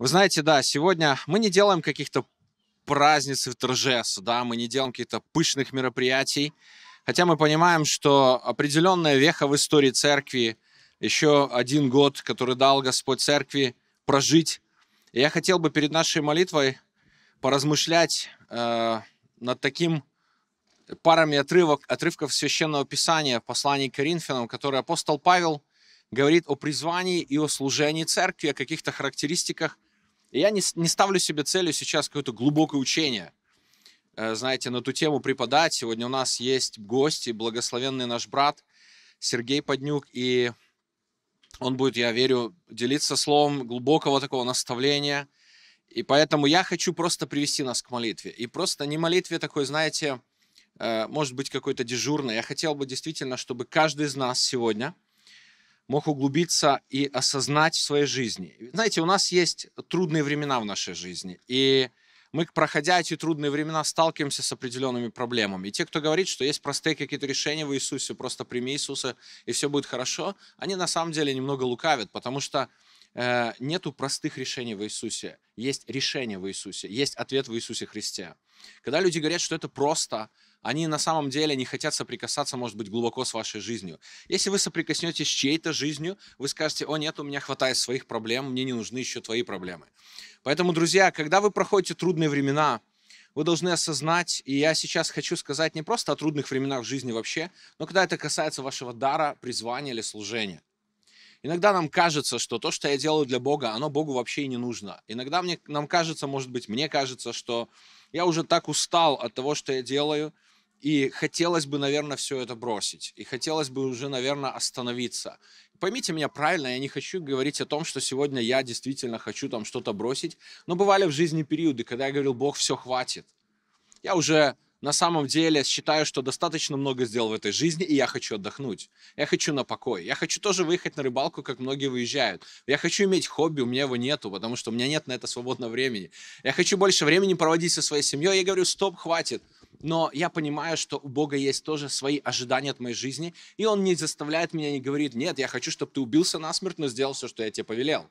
Вы знаете, да, сегодня мы не делаем каких-то праздниц и торжеств, да, мы не делаем каких-то пышных мероприятий, хотя мы понимаем, что определенная веха в истории церкви, еще один год, который дал Господь церкви прожить. И я хотел бы перед нашей молитвой поразмышлять э, над таким парами отрывок, отрывков Священного Писания в послании к Коринфянам, который апостол Павел говорит о призвании и о служении церкви, о каких-то характеристиках и я не, не ставлю себе целью сейчас какое-то глубокое учение, э, знаете, на эту тему преподать. Сегодня у нас есть гости, благословенный наш брат Сергей Поднюк, и он будет, я верю, делиться словом глубокого такого наставления. И поэтому я хочу просто привести нас к молитве. И просто не молитве такой, знаете, э, может быть, какой-то дежурной. Я хотел бы действительно, чтобы каждый из нас сегодня мог углубиться и осознать в своей жизни. Знаете, у нас есть трудные времена в нашей жизни, и мы, проходя эти трудные времена, сталкиваемся с определенными проблемами. И те, кто говорит, что есть простые какие-то решения в Иисусе, просто прими Иисуса, и все будет хорошо, они на самом деле немного лукавят, потому что э, нету простых решений в Иисусе. Есть решение в Иисусе, есть ответ в Иисусе Христе. Когда люди говорят, что это просто, они на самом деле не хотят соприкасаться, может быть, глубоко с вашей жизнью. Если вы соприкоснетесь с чьей-то жизнью, вы скажете, о нет, у меня хватает своих проблем, мне не нужны еще твои проблемы. Поэтому, друзья, когда вы проходите трудные времена, вы должны осознать, и я сейчас хочу сказать не просто о трудных временах в жизни вообще, но когда это касается вашего дара, призвания или служения. Иногда нам кажется, что то, что я делаю для Бога, оно Богу вообще и не нужно. Иногда мне, нам кажется, может быть, мне кажется, что я уже так устал от того, что я делаю, и хотелось бы, наверное, все это бросить. И хотелось бы уже, наверное, остановиться. Поймите меня правильно, я не хочу говорить о том, что сегодня я действительно хочу там что-то бросить. Но бывали в жизни периоды, когда я говорил, Бог, все хватит. Я уже на самом деле считаю, что достаточно много сделал в этой жизни, и я хочу отдохнуть. Я хочу на покой. Я хочу тоже выехать на рыбалку, как многие выезжают. Я хочу иметь хобби, у меня его нету, потому что у меня нет на это свободного времени. Я хочу больше времени проводить со своей семьей. Я говорю, стоп, хватит но я понимаю, что у Бога есть тоже свои ожидания от моей жизни, и Он не заставляет меня, не говорит, нет, я хочу, чтобы ты убился насмерть, но сделал все, что я тебе повелел.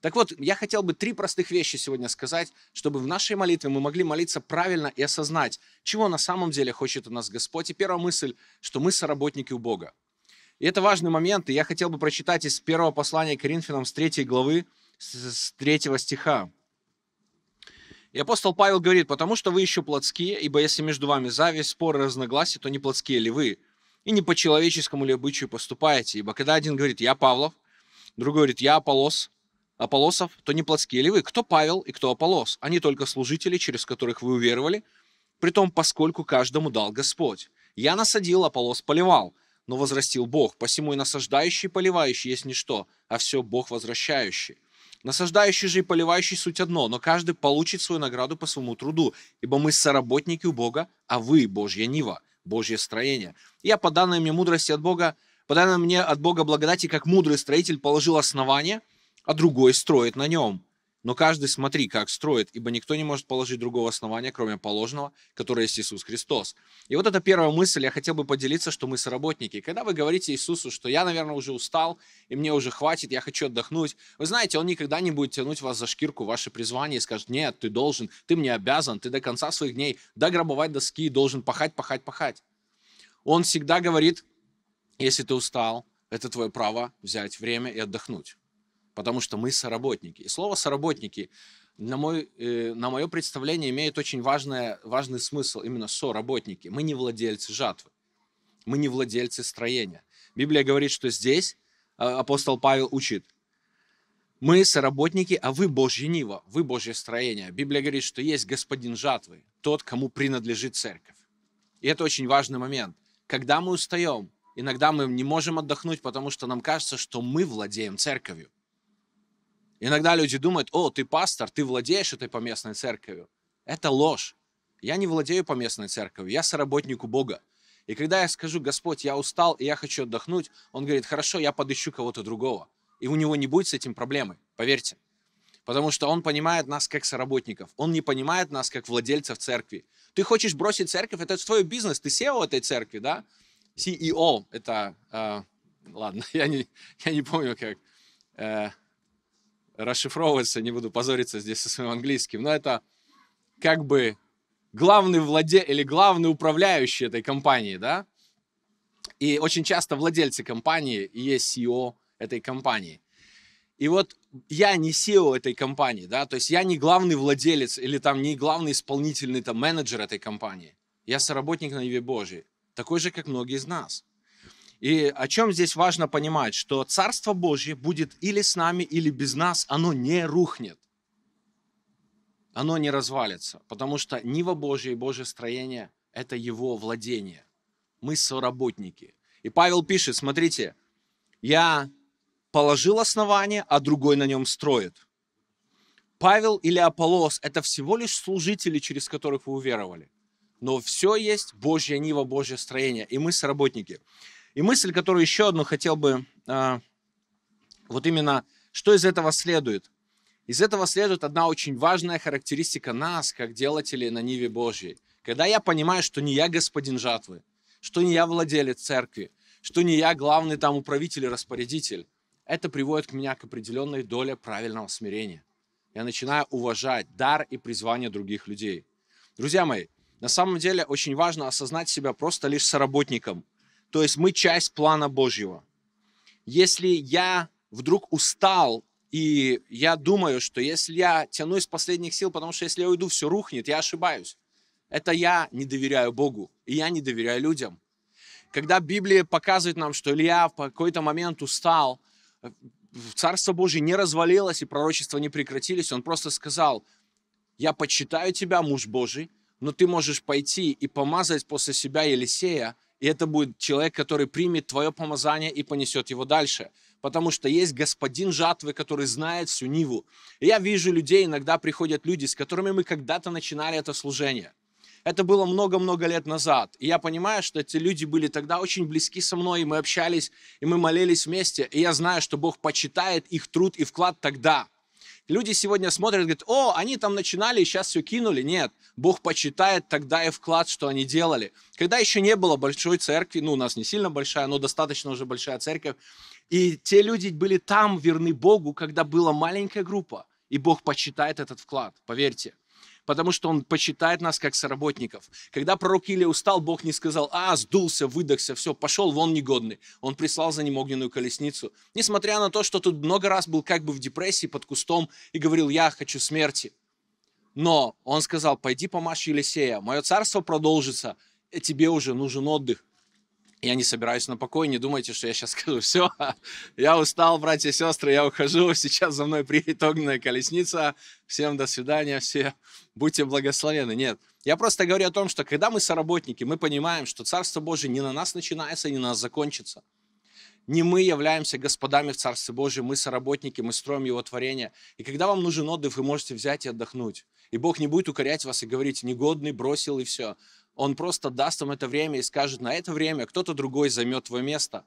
Так вот, я хотел бы три простых вещи сегодня сказать, чтобы в нашей молитве мы могли молиться правильно и осознать, чего на самом деле хочет у нас Господь. И первая мысль, что мы соработники у Бога. И это важный момент, и я хотел бы прочитать из первого послания к Коринфянам с 3 главы, с третьего стиха. И апостол Павел говорит, потому что вы еще плотские, ибо если между вами зависть, споры, разногласия, то не плотские ли вы? И не по человеческому ли обычаю поступаете? Ибо когда один говорит «я Павлов», другой говорит «я Аполос», Аполосов, то не плотские ли вы? Кто Павел и кто Аполос? Они только служители, через которых вы уверовали, притом поскольку каждому дал Господь. Я насадил, Аполос поливал, но возрастил Бог, посему и насаждающий и поливающий есть ничто, а все Бог возвращающий. Насаждающий же и поливающий суть одно, но каждый получит свою награду по своему труду, ибо мы соработники у Бога, а вы – Божья Нива, Божье строение. Я, по данной мне мудрости от Бога, по данной мне от Бога благодати, как мудрый строитель положил основание, а другой строит на нем – но каждый смотри, как строит, ибо никто не может положить другого основания, кроме положенного, которое есть Иисус Христос. И вот эта первая мысль, я хотел бы поделиться, что мы сработники. Когда вы говорите Иисусу, что я, наверное, уже устал, и мне уже хватит, я хочу отдохнуть, вы знаете, он никогда не будет тянуть вас за шкирку, ваше призвание, и скажет, нет, ты должен, ты мне обязан, ты до конца своих дней, до гробовой доски должен пахать, пахать, пахать. Он всегда говорит, если ты устал, это твое право взять время и отдохнуть потому что мы соработники. И слово «соработники» на, мой, э, на мое представление имеет очень важное, важный смысл, именно «соработники». Мы не владельцы жатвы, мы не владельцы строения. Библия говорит, что здесь э, апостол Павел учит, мы соработники, а вы Божье Нива, вы Божье строение. Библия говорит, что есть господин жатвы, тот, кому принадлежит церковь. И это очень важный момент. Когда мы устаем, иногда мы не можем отдохнуть, потому что нам кажется, что мы владеем церковью. Иногда люди думают, о, ты пастор, ты владеешь этой поместной церковью. Это ложь. Я не владею поместной церковью, я соработник у Бога. И когда я скажу, Господь, я устал и я хочу отдохнуть, Он говорит, хорошо, я подыщу кого-то другого. И у него не будет с этим проблемы, поверьте. Потому что он понимает нас как соработников. Он не понимает нас как владельцев церкви. Ты хочешь бросить церковь, это твой бизнес, ты SEO этой церкви, да? CEO, это, э, ладно, я не, я не помню как. Э, расшифровываться, не буду позориться здесь со своим английским, но это как бы главный владе или главный управляющий этой компании, да? И очень часто владельцы компании и есть CEO этой компании. И вот я не SEO этой компании, да, то есть я не главный владелец или там не главный исполнительный там менеджер этой компании. Я соработник на Неве Божьей, такой же, как многие из нас. И о чем здесь важно понимать, что Царство Божье будет или с нами, или без нас, оно не рухнет. Оно не развалится, потому что Нива Божья и Божье строение – это его владение. Мы соработники. И Павел пишет, смотрите, я положил основание, а другой на нем строит. Павел или Аполлос – это всего лишь служители, через которых вы уверовали. Но все есть Божья Нива, Божье строение, и мы соработники. И мысль, которую еще одну хотел бы, а, вот именно, что из этого следует? Из этого следует одна очень важная характеристика нас, как делателей на Ниве Божьей. Когда я понимаю, что не я господин жатвы, что не я владелец церкви, что не я главный там управитель и распорядитель, это приводит к меня к определенной доле правильного смирения. Я начинаю уважать дар и призвание других людей. Друзья мои, на самом деле очень важно осознать себя просто лишь соработником, то есть мы часть плана Божьего. Если я вдруг устал, и я думаю, что если я тяну из последних сил, потому что если я уйду, все рухнет, я ошибаюсь. Это я не доверяю Богу, и я не доверяю людям. Когда Библия показывает нам, что Илья в какой-то момент устал, э, Царство Божье не развалилось и пророчества не прекратились, он просто сказал, я почитаю тебя, муж Божий, но ты можешь пойти и помазать после себя Елисея, и это будет человек, который примет твое помазание и понесет его дальше. Потому что есть господин жатвы, который знает всю Ниву. И я вижу людей, иногда приходят люди, с которыми мы когда-то начинали это служение. Это было много-много лет назад. И я понимаю, что эти люди были тогда очень близки со мной, и мы общались, и мы молились вместе. И я знаю, что Бог почитает их труд и вклад тогда – Люди сегодня смотрят и говорят, о, они там начинали и сейчас все кинули. Нет, Бог почитает тогда и вклад, что они делали. Когда еще не было большой церкви, ну, у нас не сильно большая, но достаточно уже большая церковь, и те люди были там верны Богу, когда была маленькая группа, и Бог почитает этот вклад, поверьте потому что Он почитает нас как соработников. Когда пророк Илия устал, Бог не сказал, а, сдулся, выдохся, все, пошел вон негодный. Он прислал за ним огненную колесницу. Несмотря на то, что тут много раз был как бы в депрессии под кустом и говорил, я хочу смерти. Но он сказал, пойди помашь Елисея, мое царство продолжится, и тебе уже нужен отдых. Я не собираюсь на покой, не думайте, что я сейчас скажу, все, я устал, братья и сестры, я ухожу, сейчас за мной приедет огненная колесница, всем до свидания, все, будьте благословены. Нет, я просто говорю о том, что когда мы соработники, мы понимаем, что Царство Божие не на нас начинается, не на нас закончится. Не мы являемся господами в Царстве Божьем, мы соработники, мы строим Его творение. И когда вам нужен отдых, вы можете взять и отдохнуть. И Бог не будет укорять вас и говорить, негодный, бросил и все. Он просто даст вам это время и скажет, на это время кто-то другой займет твое место.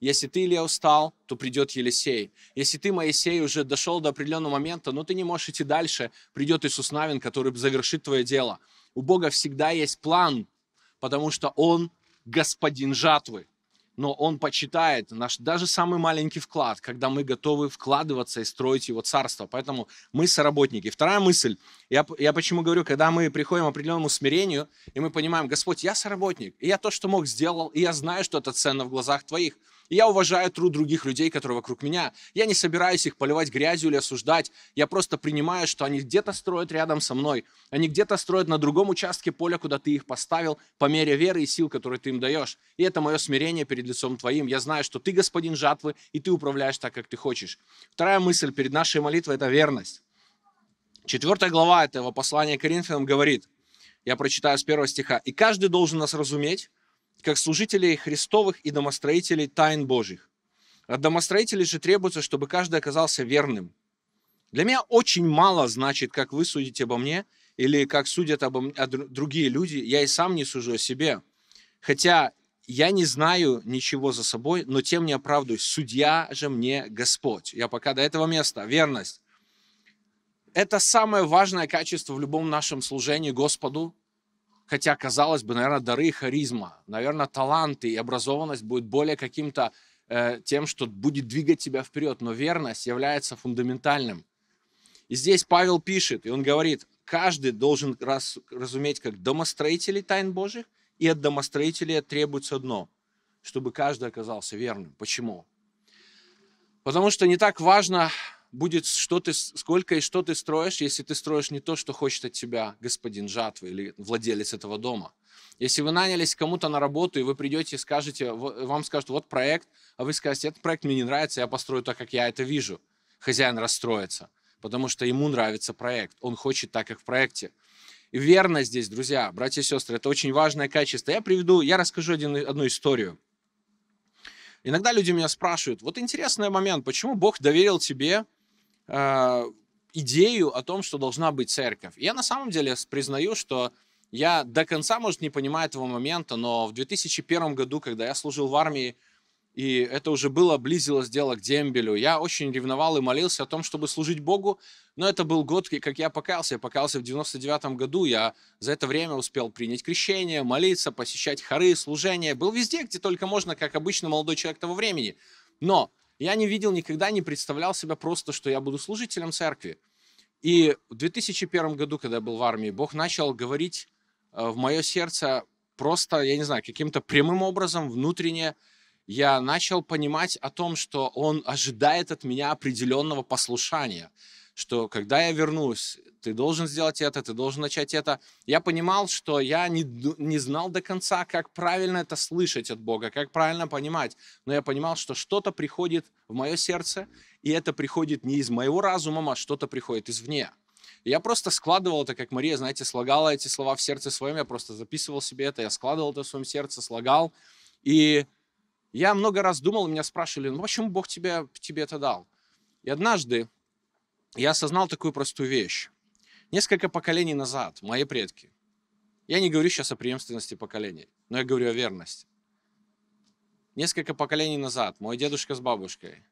Если ты, Илья, устал, то придет Елисей. Если ты, Моисей, уже дошел до определенного момента, но ты не можешь идти дальше, придет Иисус Навин, который завершит твое дело. У Бога всегда есть план, потому что Он господин жатвы но он почитает наш даже самый маленький вклад, когда мы готовы вкладываться и строить его царство. Поэтому мы соработники. Вторая мысль, я, я почему говорю, когда мы приходим к определенному смирению, и мы понимаем, Господь, я соработник, и я то, что мог, сделал, и я знаю, что это ценно в глазах Твоих. И я уважаю труд других людей, которые вокруг меня. Я не собираюсь их поливать грязью или осуждать. Я просто принимаю, что они где-то строят рядом со мной. Они где-то строят на другом участке поля, куда ты их поставил, по мере веры и сил, которые ты им даешь. И это мое смирение перед лицом твоим. Я знаю, что ты господин жатвы, и ты управляешь так, как ты хочешь. Вторая мысль перед нашей молитвой – это верность. Четвертая глава этого послания Коринфянам говорит, я прочитаю с первого стиха, «И каждый должен нас разуметь, как служителей Христовых и домостроителей тайн Божьих. От домостроителей же требуется, чтобы каждый оказался верным. Для меня очень мало значит, как вы судите обо мне или как судят обо мне, а другие люди. Я и сам не сужу о себе. Хотя я не знаю ничего за собой, но тем не оправдываюсь. Судья же мне Господь. Я пока до этого места. Верность. Это самое важное качество в любом нашем служении Господу, хотя, казалось бы, наверное, дары и харизма, наверное, таланты и образованность будет более каким-то э, тем, что будет двигать тебя вперед, но верность является фундаментальным. И здесь Павел пишет, и он говорит, каждый должен раз, разуметь как домостроители тайн Божьих, и от домостроителей требуется одно, чтобы каждый оказался верным. Почему? Потому что не так важно, будет, что ты, сколько и что ты строишь, если ты строишь не то, что хочет от тебя господин жатвы или владелец этого дома. Если вы нанялись кому-то на работу, и вы придете и скажете, вам скажут, вот проект, а вы скажете, этот проект мне не нравится, я построю так, как я это вижу. Хозяин расстроится, потому что ему нравится проект, он хочет так, как в проекте. И верность здесь, друзья, братья и сестры, это очень важное качество. Я приведу, я расскажу один, одну историю. Иногда люди меня спрашивают, вот интересный момент, почему Бог доверил тебе э, идею о том, что должна быть церковь. я на самом деле признаю, что я до конца, может, не понимаю этого момента, но в 2001 году, когда я служил в армии, и это уже было, близилось дело к дембелю. Я очень ревновал и молился о том, чтобы служить Богу, но это был год, как я покаялся. Я покаялся в 99 году, я за это время успел принять крещение, молиться, посещать хоры, служения. Был везде, где только можно, как обычно молодой человек того времени. Но я не видел никогда, не представлял себя просто, что я буду служителем церкви. И в 2001 году, когда я был в армии, Бог начал говорить э, в мое сердце просто, я не знаю, каким-то прямым образом, внутренне. Я начал понимать о том, что Он ожидает от меня определенного послушания – что когда я вернусь, ты должен сделать это, ты должен начать это. Я понимал, что я не, не знал до конца, как правильно это слышать от Бога, как правильно понимать. Но я понимал, что что-то приходит в мое сердце, и это приходит не из моего разума, а что-то приходит извне. я просто складывал это, как Мария, знаете, слагала эти слова в сердце своем, я просто записывал себе это, я складывал это в своем сердце, слагал. И я много раз думал, меня спрашивали, ну почему Бог тебе, тебе это дал? И однажды я осознал такую простую вещь. Несколько поколений назад мои предки, я не говорю сейчас о преемственности поколений, но я говорю о верности. Несколько поколений назад мой дедушка с бабушкой,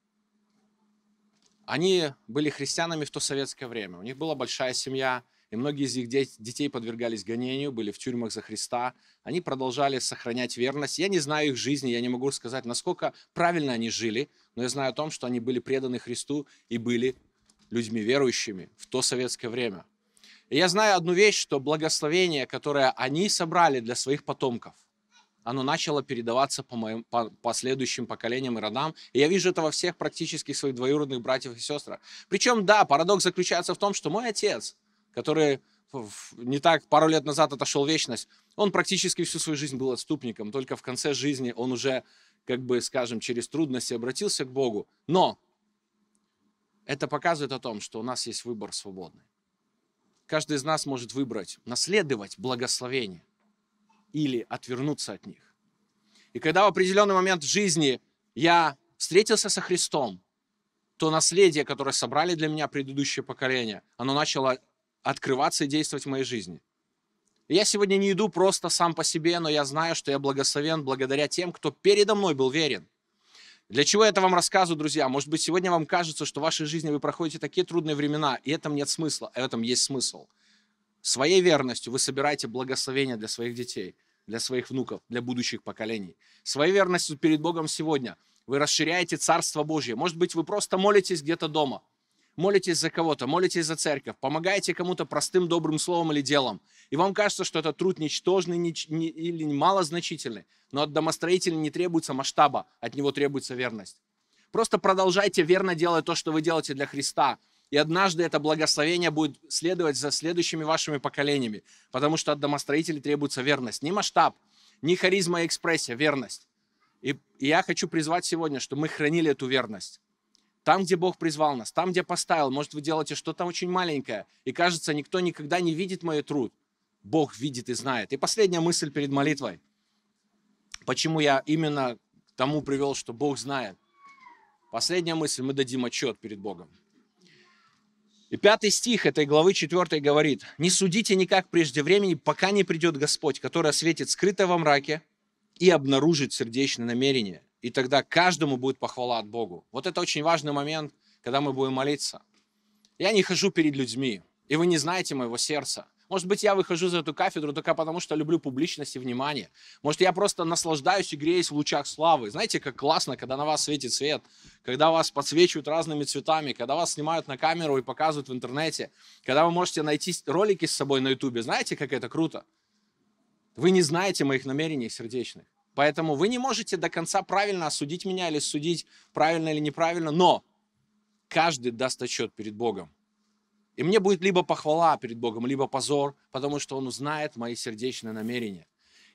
они были христианами в то советское время. У них была большая семья, и многие из их детей подвергались гонению, были в тюрьмах за Христа. Они продолжали сохранять верность. Я не знаю их жизни, я не могу сказать, насколько правильно они жили, но я знаю о том, что они были преданы Христу и были людьми верующими в то советское время. И я знаю одну вещь, что благословение, которое они собрали для своих потомков, оно начало передаваться по, моим, по последующим поколениям и родам. И я вижу это во всех практически своих двоюродных братьев и сестрах. Причем, да, парадокс заключается в том, что мой отец, который не так пару лет назад отошел в вечность, он практически всю свою жизнь был отступником. Только в конце жизни он уже, как бы, скажем, через трудности обратился к Богу. Но это показывает о том, что у нас есть выбор свободный. Каждый из нас может выбрать наследовать благословения или отвернуться от них. И когда в определенный момент в жизни я встретился со Христом, то наследие, которое собрали для меня предыдущее поколение, оно начало открываться и действовать в моей жизни. я сегодня не иду просто сам по себе, но я знаю, что я благословен благодаря тем, кто передо мной был верен. Для чего я это вам рассказываю, друзья? Может быть, сегодня вам кажется, что в вашей жизни вы проходите такие трудные времена, и этом нет смысла, а в этом есть смысл. Своей верностью вы собираете благословение для своих детей, для своих внуков, для будущих поколений. Своей верностью перед Богом сегодня вы расширяете Царство Божье. Может быть, вы просто молитесь где-то дома – молитесь за кого-то, молитесь за церковь, помогаете кому-то простым добрым словом или делом, и вам кажется, что это труд ничтожный нич... не... или малозначительный, но от домостроителя не требуется масштаба, от него требуется верность. Просто продолжайте верно делать то, что вы делаете для Христа, и однажды это благословение будет следовать за следующими вашими поколениями, потому что от домостроителей требуется верность. Не масштаб, не харизма и экспрессия, верность. И, и я хочу призвать сегодня, чтобы мы хранили эту верность. Там, где Бог призвал нас, там, где поставил, может, вы делаете что-то очень маленькое, и кажется, никто никогда не видит мой труд. Бог видит и знает. И последняя мысль перед молитвой. Почему я именно к тому привел, что Бог знает? Последняя мысль, мы дадим отчет перед Богом. И пятый стих этой главы 4 говорит, «Не судите никак прежде времени, пока не придет Господь, который осветит скрытое во мраке и обнаружит сердечное намерение и тогда каждому будет похвала от Богу. Вот это очень важный момент, когда мы будем молиться. Я не хожу перед людьми, и вы не знаете моего сердца. Может быть, я выхожу за эту кафедру только потому, что люблю публичность и внимание. Может, я просто наслаждаюсь и греюсь в лучах славы. Знаете, как классно, когда на вас светит свет, когда вас подсвечивают разными цветами, когда вас снимают на камеру и показывают в интернете, когда вы можете найти ролики с собой на ютубе. Знаете, как это круто? Вы не знаете моих намерений сердечных. Поэтому вы не можете до конца правильно осудить меня или судить правильно или неправильно, но каждый даст отчет перед Богом. И мне будет либо похвала перед Богом, либо позор, потому что Он узнает мои сердечные намерения.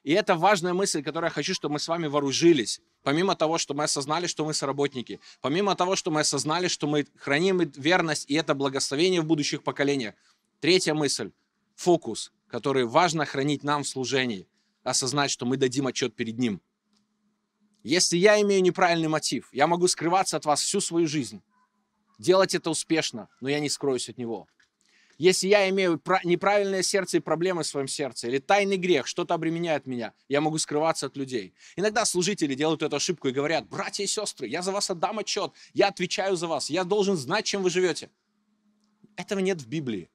И это важная мысль, которую я хочу, чтобы мы с вами вооружились. Помимо того, что мы осознали, что мы соработники, помимо того, что мы осознали, что мы храним верность, и это благословение в будущих поколениях. Третья мысль – фокус, который важно хранить нам в служении осознать, что мы дадим отчет перед Ним. Если я имею неправильный мотив, я могу скрываться от вас всю свою жизнь, делать это успешно, но я не скроюсь от него. Если я имею неправильное сердце и проблемы в своем сердце, или тайный грех, что-то обременяет меня, я могу скрываться от людей. Иногда служители делают эту ошибку и говорят, братья и сестры, я за вас отдам отчет, я отвечаю за вас, я должен знать, чем вы живете. Этого нет в Библии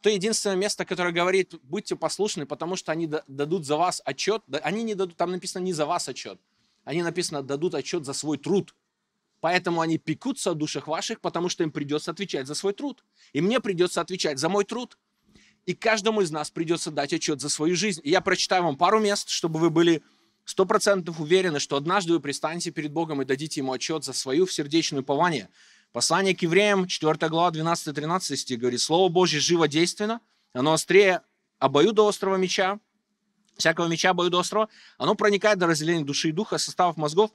то единственное место, которое говорит, будьте послушны, потому что они дадут за вас отчет. Они не дадут, там написано не за вас отчет. Они написано дадут отчет за свой труд. Поэтому они пекутся о душах ваших, потому что им придется отвечать за свой труд. И мне придется отвечать за мой труд. И каждому из нас придется дать отчет за свою жизнь. И я прочитаю вам пару мест, чтобы вы были сто процентов уверены, что однажды вы пристанете перед Богом и дадите Ему отчет за свою всердечную пование. Послание к евреям, 4 глава, 12-13 стих говорит, «Слово Божье живо действенно, оно острее обоюдо острого меча, всякого меча обоюдо острого, оно проникает до разделения души и духа, составов мозгов,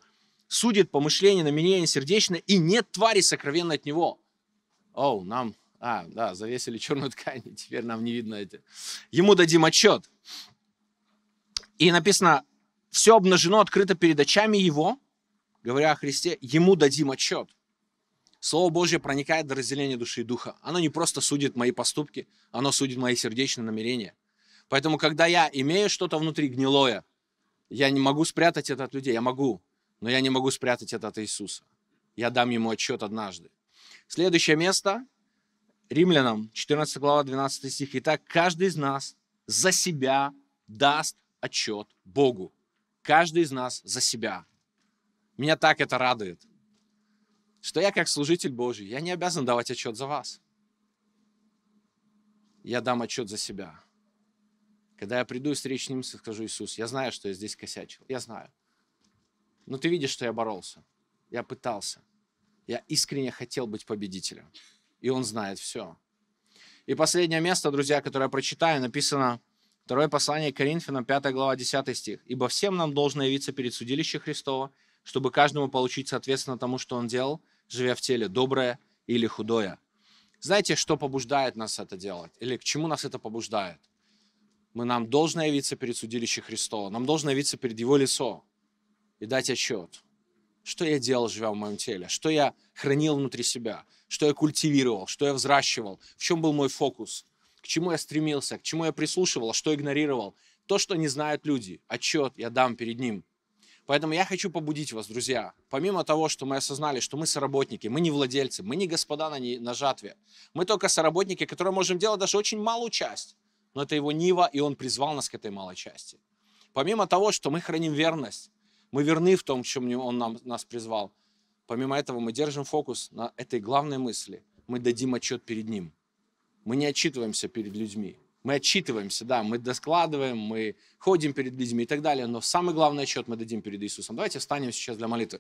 судит помышление, намерение сердечное, и нет твари сокровенно от него». Оу, нам, а, да, завесили черную ткань, теперь нам не видно это. Ему дадим отчет. И написано, все обнажено, открыто перед очами его, говоря о Христе, ему дадим отчет – Слово Божье проникает до разделения души и духа. Оно не просто судит мои поступки, оно судит мои сердечные намерения. Поэтому, когда я имею что-то внутри гнилое, я не могу спрятать это от людей, я могу, но я не могу спрятать это от Иисуса. Я дам ему отчет однажды. Следующее место, Римлянам, 14 глава, 12 стих. Итак, каждый из нас за себя даст отчет Богу. Каждый из нас за себя. Меня так это радует что я как служитель Божий, я не обязан давать отчет за вас. Я дам отчет за себя. Когда я приду и встречу с ним, скажу, Иисус, я знаю, что я здесь косячил, я знаю. Но ты видишь, что я боролся, я пытался. Я искренне хотел быть победителем. И он знает все. И последнее место, друзья, которое я прочитаю, написано Второе послание Коринфянам, 5 глава, 10 стих. «Ибо всем нам должно явиться перед судилище Христова, чтобы каждому получить соответственно тому, что он делал, живя в теле, доброе или худое. Знаете, что побуждает нас это делать? Или к чему нас это побуждает? Мы, нам должны явиться перед судилище Христова, нам должно явиться перед Его лицо и дать отчет. Что я делал, живя в моем теле? Что я хранил внутри себя? Что я культивировал? Что я взращивал? В чем был мой фокус? К чему я стремился? К чему я прислушивал? Что игнорировал? То, что не знают люди. Отчет я дам перед Ним – Поэтому я хочу побудить вас, друзья. Помимо того, что мы осознали, что мы соработники, мы не владельцы, мы не господа на, не, на жатве. Мы только соработники, которые можем делать даже очень малую часть. Но это его Нива, и он призвал нас к этой малой части. Помимо того, что мы храним верность, мы верны в том, к чему он нам, нас призвал. Помимо этого, мы держим фокус на этой главной мысли. Мы дадим отчет перед ним. Мы не отчитываемся перед людьми мы отчитываемся, да, мы доскладываем, мы ходим перед людьми и так далее, но самый главный отчет мы дадим перед Иисусом. Давайте встанем сейчас для молитвы.